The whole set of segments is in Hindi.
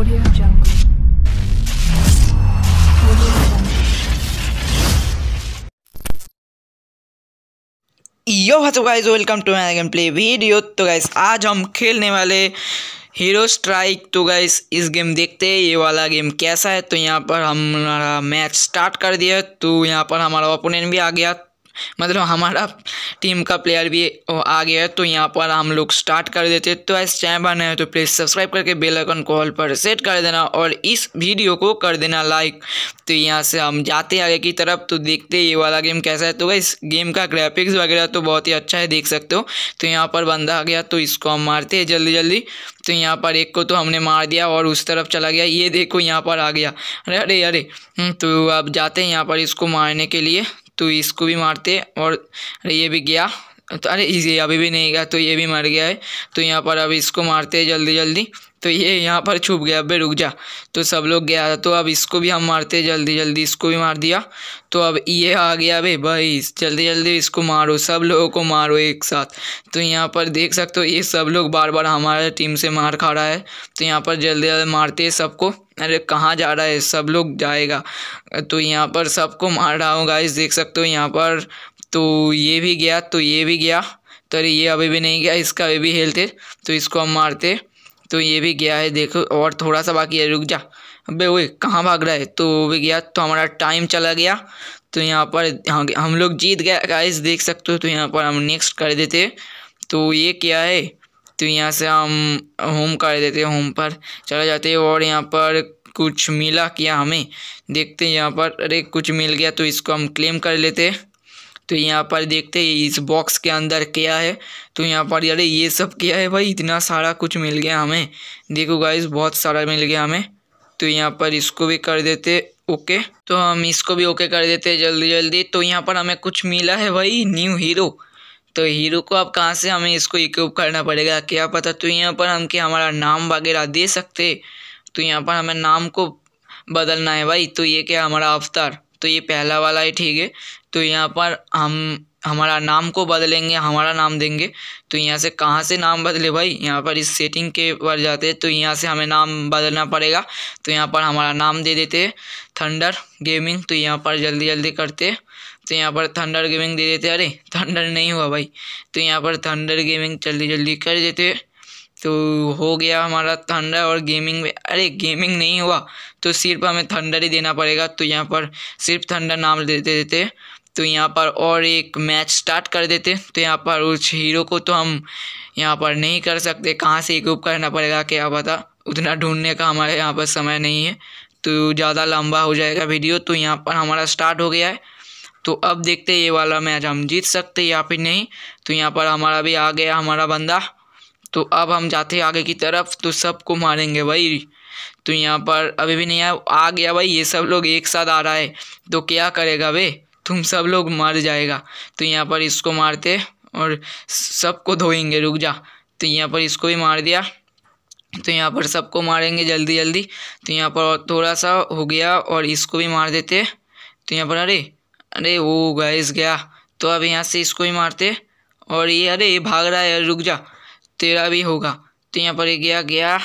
Audio Jungle. यो तो guys welcome to my game play video तो गाइज आज हम खेलने वाले हीरो स्ट्राइक तो गाइस इस गेम देखते हैं ये वाला गेम कैसा है तो यहाँ पर हमारा मैच स्टार्ट कर दिया तो यहाँ पर हमारा ओपोनेंट भी आ गया मतलब हमारा टीम का प्लेयर भी आ गया है तो यहाँ पर हम लोग स्टार्ट कर देते तो ऐसे चैनल बने तो प्लीज़ सब्सक्राइब करके बेल आइकन को ऑल पर सेट कर देना और इस वीडियो को कर देना लाइक तो यहाँ से हम जाते आगे की तरफ तो देखते ये वाला गेम कैसा है तो इस गेम का ग्राफिक्स वगैरह तो बहुत ही अच्छा है देख सकते हो तो यहाँ पर बंदा आ गया तो इसको हम मारते हैं जल्दी जल्दी तो यहाँ पर एक को तो हमने मार दिया और उस तरफ चला गया ये देखो यहाँ पर आ गया अरे अरे अरे हम्म, तो अब जाते हैं यहाँ पर इसको मारने के लिए तो इसको भी मारते और अरे ये भी गया तो अरे ये अभी भी नहीं गया तो ये भी मर गया है तो यहाँ पर अब इसको मारते जल्दी जल्दी तो ये यहाँ पर छुप गया अबे रुक जा तो सब लोग गया तो अब इसको भी हम मारते जल्दी जल्दी इसको भी मार दिया तो अब ये आ गया अबे भाई जल्दी जल्दी इसको मारो सब लोगों को मारो एक साथ तो यहाँ पर देख सकते हो ये सब लोग बार बार हमारे टीम से मार खा रहा है तो यहाँ पर जल्दी जल्दी मारते हैं सबको अरे कहाँ जा रहा है सब लोग जाएगा तो यहाँ पर सबको मार रहा हूँ गाइस देख सकते हो यहाँ पर तो ये भी गया तो ये भी गया तो अरे ये अभी भी नहीं गया इसका अभी भी हेल्थ है तो इसको हम मारते तो ये भी गया है देखो और थोड़ा सा बाकी है रुक जा अबे ओए कहाँ भाग रहा है तो वो भी गया तो हमारा टाइम चला गया तो यहाँ पर हम लोग जीत गए गाइस देख सकते हो तो यहाँ पर हम नेक्स्ट कर देते तो ये क्या है तो यहाँ से हम होम कर देते होम पर चले जाते और यहाँ पर कुछ मिला क्या हमें देखते हैं यहाँ पर अरे कुछ मिल गया तो इसको हम क्लेम कर लेते तो यहाँ पर देखते हैं इस बॉक्स के अंदर क्या है तो यहाँ पर अरे ये सब क्या है भाई इतना सारा कुछ मिल गया हमें देखो गाइस बहुत सारा मिल गया हमें तो यहाँ पर इसको भी कर देते ओके तो हम इसको भी ओके कर देते जल्दी जल्दी तो यहाँ पर हमें कुछ मिला है भाई न्यू हीरो तो हीरो को अब कहाँ से हमें इसको इक्यूब करना पड़ेगा क्या पता तो यहाँ पर हम क्या हमारा नाम वगैरह दे सकते तो यहाँ पर हमें नाम को बदलना है भाई तो ये क्या हमारा अवतार तो ये पहला वाला ही ठीक है तो यहाँ पर हम हमारा नाम को बदलेंगे हमारा नाम देंगे तो यहाँ से कहाँ से नाम बदले भाई यहाँ पर इस सेटिंग के पर जाते हैं तो यहाँ से हमें नाम बदलना पड़ेगा तो यहाँ पर हमारा नाम दे देते हैं थंडर गेमिंग तो यहाँ पर जल्दी जल्दी करते हैं तो यहाँ पर थंडर गेमिंग दे देते अरे थंडर नहीं हुआ भाई तो यहाँ पर थंडर गेमिंग जल्दी जल्दी कर देते हैं तो हो गया हमारा थंडर और गेमिंग में अरे गेमिंग नहीं हुआ तो सिर्फ हमें थंडर ही देना पड़ेगा तो यहाँ पर सिर्फ थंडर नाम देते देते तो यहाँ पर और एक मैच स्टार्ट कर देते तो यहाँ पर उस हीरो को तो हम यहाँ पर नहीं कर सकते कहाँ से इक्विप करना पड़ेगा क्या पता उतना ढूंढने का हमारे यहाँ पर समय नहीं है तो ज़्यादा लंबा हो जाएगा वीडियो तो यहाँ पर हमारा स्टार्ट हो गया है तो अब देखते ये वाला मैच हम जीत सकते या फिर नहीं तो यहाँ पर हमारा भी आ गया हमारा बंदा तो अब हम जाते हैं आगे की तरफ तो सबको मारेंगे भाई तो यहाँ पर अभी भी नहीं आया आ गया भाई ये सब लोग एक साथ आ रहा है तो क्या करेगा वे तुम सब लोग मर जाएगा तो यहाँ पर इसको मारते और सबको धोएंगे रुक जा तो यहाँ पर इसको भी मार दिया तो यहाँ पर सबको मारेंगे जल्दी जल्दी तो यहाँ पर थोड़ा सा हो गया और इसको भी मार देते तो यहाँ पर अरे अरे वो गैस गया तो अब यहाँ से इसको ही मारते और ये अरे ये भाग रहा है रुक जा तेरा भी होगा तो यहाँ पर ये गया गया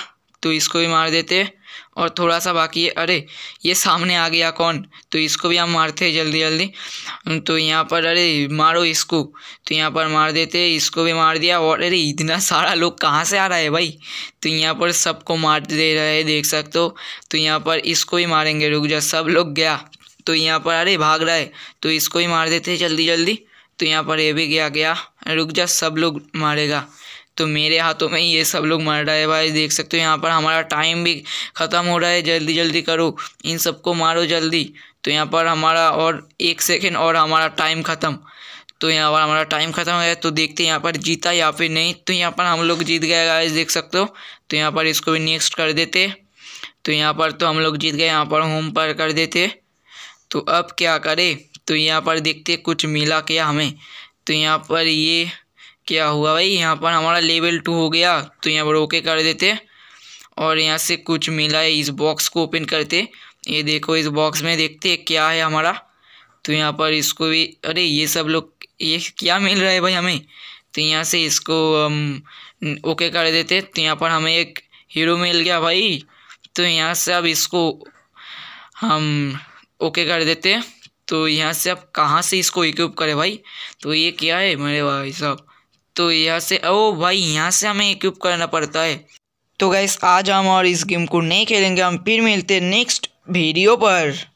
तो इसको भी मार देते और थोड़ा सा बाकी है अरे ये सामने आ गया कौन तो इसको भी हम मारते जल्दी जल्दी तो यहाँ पर अरे मारो इसको तो यहाँ पर मार देते इसको भी मार दिया और अरे इतना सारा लोग कहाँ से आ रहा है भाई तो यहाँ पर सबको मार दे रहे देख सकते हो तो यहाँ पर इसको ही मारेंगे रुक जा सब लोग गया तो यहाँ पर अरे भाग रहा है तो इसको ही मार देते जल्दी जल्दी तो यहाँ पर ये भी गया गया रुक जा सब लोग मारेगा तो मेरे हाथों में ये सब लोग मर रहे भाई देख सकते हो यहाँ पर हमारा टाइम भी ख़त्म हो रहा है जल्दी जल्दी करो इन सबको मारो जल्दी तो यहाँ पर हमारा और एक सेकेंड और हमारा टाइम ख़त्म तो यहाँ पर हमारा टाइम ख़त्म हो गया तो देखते हैं यहाँ पर जीता या फिर नहीं तो यहाँ पर हम लोग जीत गए गाइस देख सकते हो तो यहाँ पर इसको भी नेक्स्ट कर देते तो यहाँ पर तो हम लोग जीत गए यहाँ पर होम पर कर देते तो अब क्या करें तो यहाँ पर देखते कुछ मिला क्या हमें तो यहाँ पर ये क्या हुआ भाई यहाँ पर हमारा लेवल टू हो गया तो यहाँ पर ओके कर देते और यहाँ से कुछ मिला है इस बॉक्स को ओपन करते ये देखो इस बॉक्स में देखते क्या है हमारा तो यहाँ पर इसको भी अरे ये सब लोग ये क्या मिल रहा है भाई हमें तो यहाँ से इसको हम ओके कर देते तो यहाँ पर हमें एक हीरो मिल गया भाई तो यहाँ से अब इसको हम ओके कर देते तो यहाँ से अब कहाँ से इसको इक्विप करें भाई तो ये क्या है मेरे भाई साहब तो यहाँ से ओ भाई यहाँ से हमें इक्विप करना पड़ता है तो गैस आज हम और इस गेम को नहीं खेलेंगे हम फिर मिलते नेक्स्ट वीडियो पर